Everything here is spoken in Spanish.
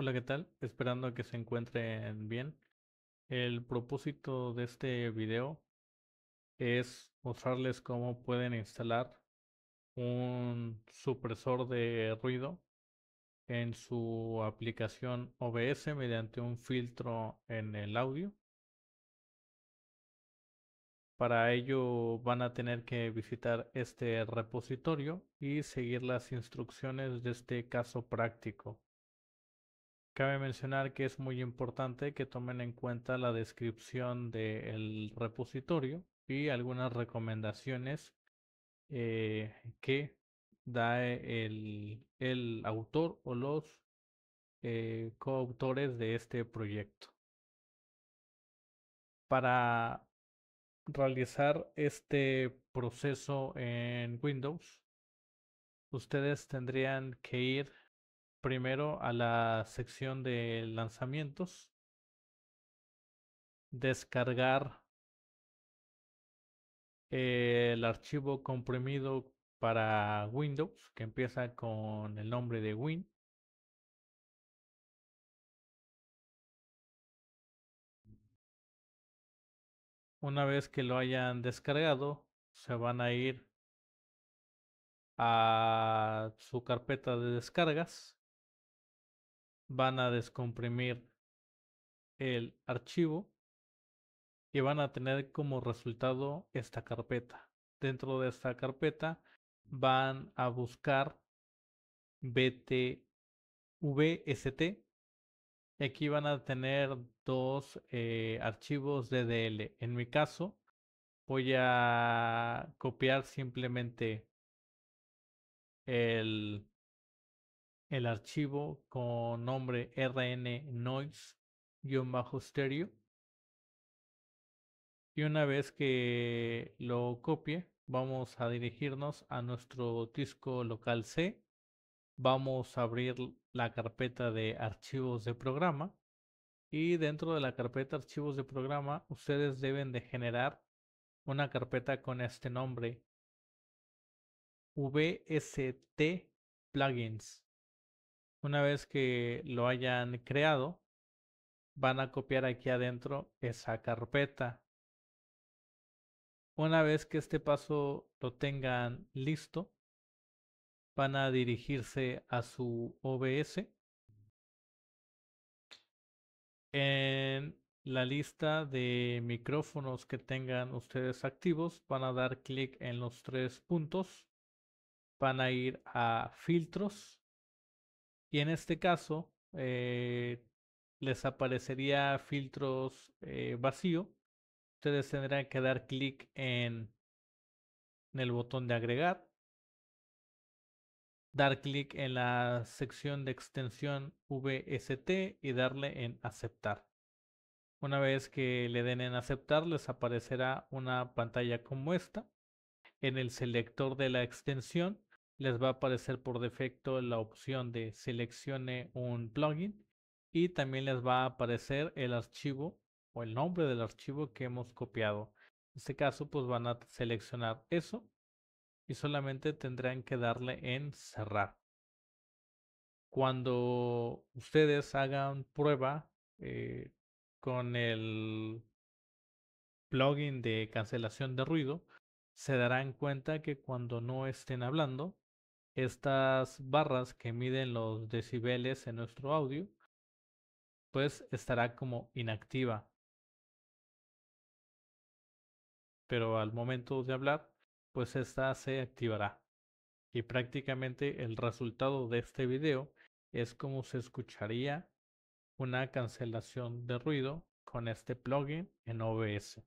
Hola, ¿qué tal? Esperando que se encuentren bien. El propósito de este video es mostrarles cómo pueden instalar un supresor de ruido en su aplicación OBS mediante un filtro en el audio. Para ello van a tener que visitar este repositorio y seguir las instrucciones de este caso práctico. Cabe mencionar que es muy importante que tomen en cuenta la descripción del repositorio y algunas recomendaciones eh, que da el, el, autor o los eh, coautores de este proyecto. Para realizar este proceso en Windows, ustedes tendrían que ir primero a la sección de lanzamientos, descargar el archivo comprimido para Windows, que empieza con el nombre de Win. Una vez que lo hayan descargado, se van a ir a su carpeta de descargas van a descomprimir el archivo y van a tener como resultado esta carpeta. Dentro de esta carpeta van a buscar btvst y aquí van a tener dos eh, archivos DDL. En mi caso voy a copiar simplemente el el archivo con nombre rn rnnoise-stereo. Y una vez que lo copie, vamos a dirigirnos a nuestro disco local C. Vamos a abrir la carpeta de archivos de programa. Y dentro de la carpeta archivos de programa, ustedes deben de generar una carpeta con este nombre. VST plugins. Una vez que lo hayan creado, van a copiar aquí adentro esa carpeta. Una vez que este paso lo tengan listo, van a dirigirse a su OBS. En la lista de micrófonos que tengan ustedes activos, van a dar clic en los tres puntos, van a ir a filtros y en este caso, eh, les aparecería filtros eh, vacío. Ustedes tendrán que dar clic en, en el botón de agregar. Dar clic en la sección de extensión VST y darle en aceptar. Una vez que le den en aceptar, les aparecerá una pantalla como esta. En el selector de la extensión les va a aparecer por defecto la opción de seleccione un plugin y también les va a aparecer el archivo o el nombre del archivo que hemos copiado. En este caso, pues van a seleccionar eso y solamente tendrán que darle en cerrar. Cuando ustedes hagan prueba eh, con el plugin de cancelación de ruido, se darán cuenta que cuando no estén hablando, estas barras que miden los decibeles en nuestro audio, pues estará como inactiva. Pero al momento de hablar, pues esta se activará. Y prácticamente el resultado de este video es como se escucharía una cancelación de ruido con este plugin en OBS.